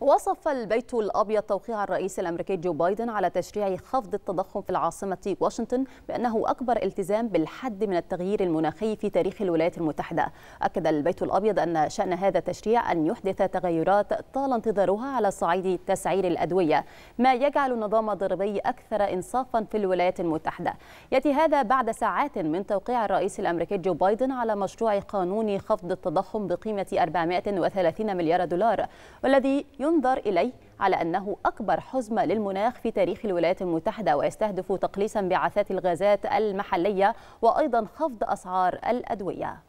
وصف البيت الأبيض توقيع الرئيس الأمريكي جو بايدن على تشريع خفض التضخم في العاصمة واشنطن بأنه أكبر التزام بالحد من التغيير المناخي في تاريخ الولايات المتحدة أكد البيت الأبيض أن شأن هذا التشريع أن يحدث تغيرات طال انتظارها على صعيد تسعير الأدوية ما يجعل النظام الضريبي أكثر إنصافا في الولايات المتحدة يأتي هذا بعد ساعات من توقيع الرئيس الأمريكي جو بايدن على مشروع قانون خفض التضخم بقيمة 430 مليار دولار والذي ينظر إليه على أنه أكبر حزمة للمناخ في تاريخ الولايات المتحدة ويستهدف تقليصا بعثات الغازات المحلية وأيضا خفض أسعار الأدوية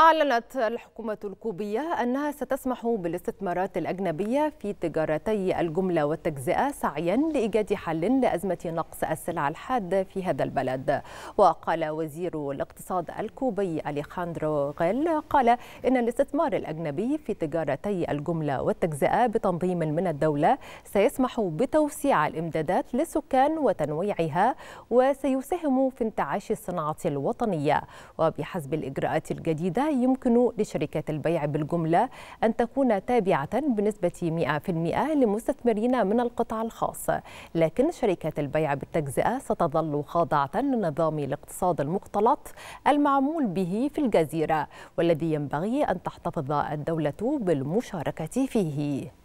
أعلنت الحكومة الكوبية أنها ستسمح بالاستثمارات الأجنبية في تجارتي الجملة والتجزئة سعيا لإيجاد حل لأزمة نقص السلع الحادة في هذا البلد وقال وزير الاقتصاد الكوبي أليخاندرو غيل قال إن الاستثمار الأجنبي في تجارتي الجملة والتجزئة بتنظيم من الدولة سيسمح بتوسيع الإمدادات للسكان وتنويعها وسيساهم في انتعاش الصناعة الوطنية وبحسب الإجراءات الجديدة يمكن لشركات البيع بالجملة أن تكون تابعة بنسبة 100% لمستثمرين من القطاع الخاص لكن شركات البيع بالتجزئة ستظل خاضعة لنظام الاقتصاد المختلط المعمول به في الجزيرة والذي ينبغي أن تحتفظ الدولة بالمشاركة فيه